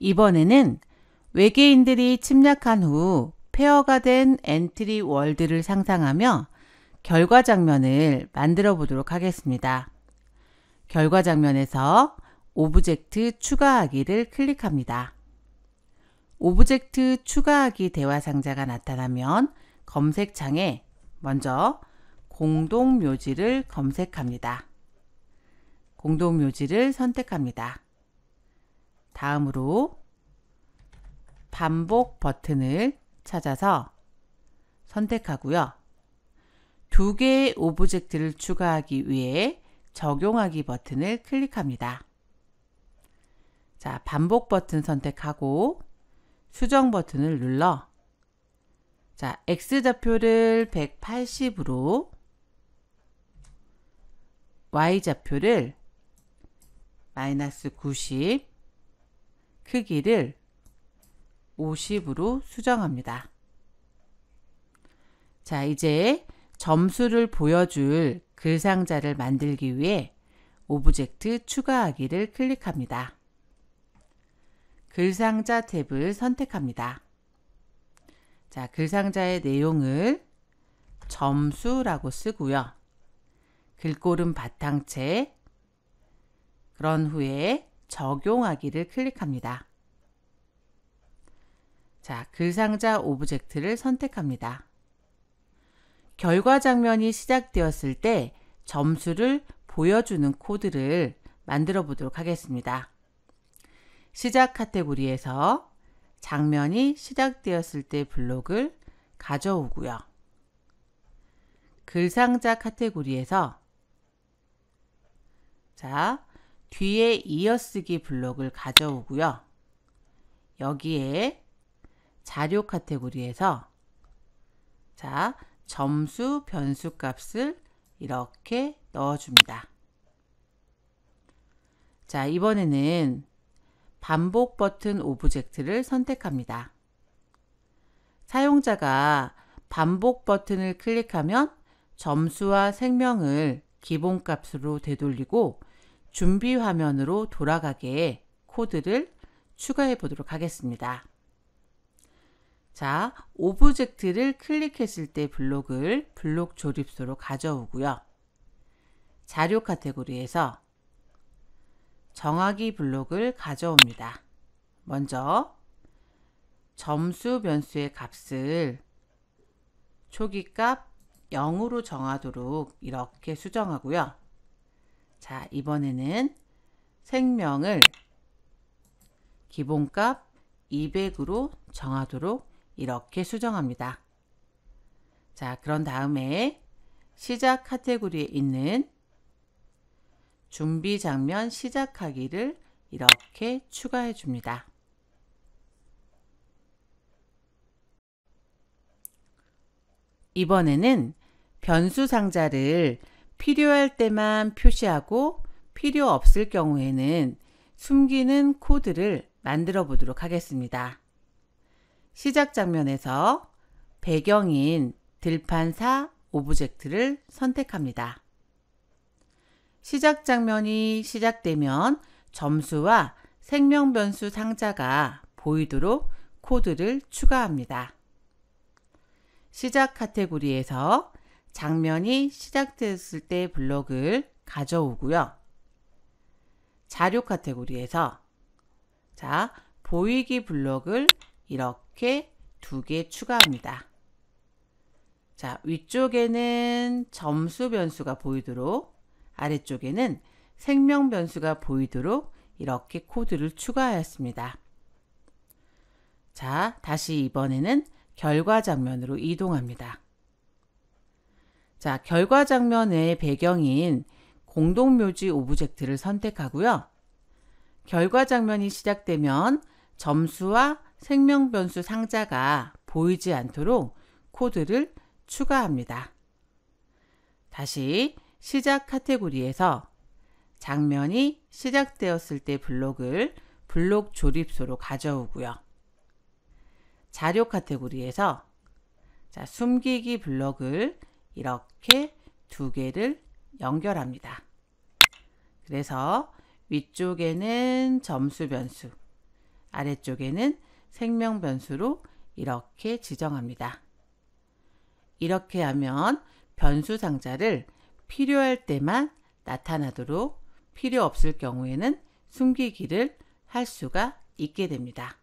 이번에는 외계인들이 침략한 후페어가된 엔트리 월드를 상상하며 결과 장면을 만들어 보도록 하겠습니다. 결과 장면에서 오브젝트 추가하기를 클릭합니다. 오브젝트 추가하기 대화 상자가 나타나면 검색창에 먼저 공동묘지를 검색합니다. 공동묘지를 선택합니다. 다음으로 반복 버튼을 찾아서 선택하고요. 두 개의 오브젝트를 추가하기 위해 적용하기 버튼을 클릭합니다. 자, 반복 버튼 선택하고 수정 버튼을 눌러 자, X좌표를 180으로 Y좌표를 마이너스 90 크기를 50으로 수정합니다. 자, 이제 점수를 보여줄 글 상자를 만들기 위해 오브젝트 추가하기를 클릭합니다. 글상자 탭을 선택합니다. 자, 글상자의 내용을 점수라고 쓰고요. 글꼴은 바탕책, 그런 후에 적용하기를 클릭합니다. 자, 글상자 오브젝트를 선택합니다. 결과 장면이 시작되었을 때 점수를 보여주는 코드를 만들어 보도록 하겠습니다. 시작 카테고리에서 장면이 시작되었을 때 블록을 가져오고요. 글상자 카테고리에서 자, 뒤에 이어쓰기 블록을 가져오고요. 여기에 자료 카테고리에서 자, 점수 변수 값을 이렇게 넣어줍니다. 자, 이번에는 반복 버튼 오브젝트를 선택합니다. 사용자가 반복 버튼을 클릭하면 점수와 생명을 기본값으로 되돌리고 준비 화면으로 돌아가게 코드를 추가해 보도록 하겠습니다. 자, 오브젝트를 클릭했을 때 블록을 블록 조립소로 가져오고요. 자료 카테고리에서 정하기 블록을 가져옵니다. 먼저 점수 변수의 값을 초기값 0으로 정하도록 이렇게 수정하고요. 자, 이번에는 생명을 기본값 200으로 정하도록 이렇게 수정합니다. 자, 그런 다음에 시작 카테고리에 있는 준비 장면 시작하기를 이렇게 추가해 줍니다. 이번에는 변수 상자를 필요할 때만 표시하고 필요 없을 경우에는 숨기는 코드를 만들어 보도록 하겠습니다. 시작 장면에서 배경인 들판 사 오브젝트를 선택합니다. 시작 장면이 시작되면 점수와 생명변수 상자가 보이도록 코드를 추가합니다. 시작 카테고리에서 장면이 시작됐을 때 블록을 가져오고요. 자료 카테고리에서 자, 보이기 블록을 이렇게 두 개 추가합니다. 자, 위쪽에는 점수 변수가 보이도록 아래쪽에는 생명 변수가 보이도록 이렇게 코드를 추가하였습니다. 자, 다시 이번에는 결과 장면으로 이동합니다. 자, 결과 장면의 배경인 공동묘지 오브젝트를 선택하고요. 결과 장면이 시작되면 점수와 생명 변수 상자가 보이지 않도록 코드를 추가합니다. 다시 시작 카테고리에서 장면이 시작되었을 때 블록을 블록 조립소로 가져오고요. 자료 카테고리에서 자, 숨기기 블록을 이렇게 두 개를 연결합니다. 그래서 위쪽에는 점수 변수, 아래쪽에는 생명 변수로 이렇게 지정합니다. 이렇게 하면 변수 상자를 필요할 때만 나타나도록 필요 없을 경우에는 숨기기를 할 수가 있게 됩니다.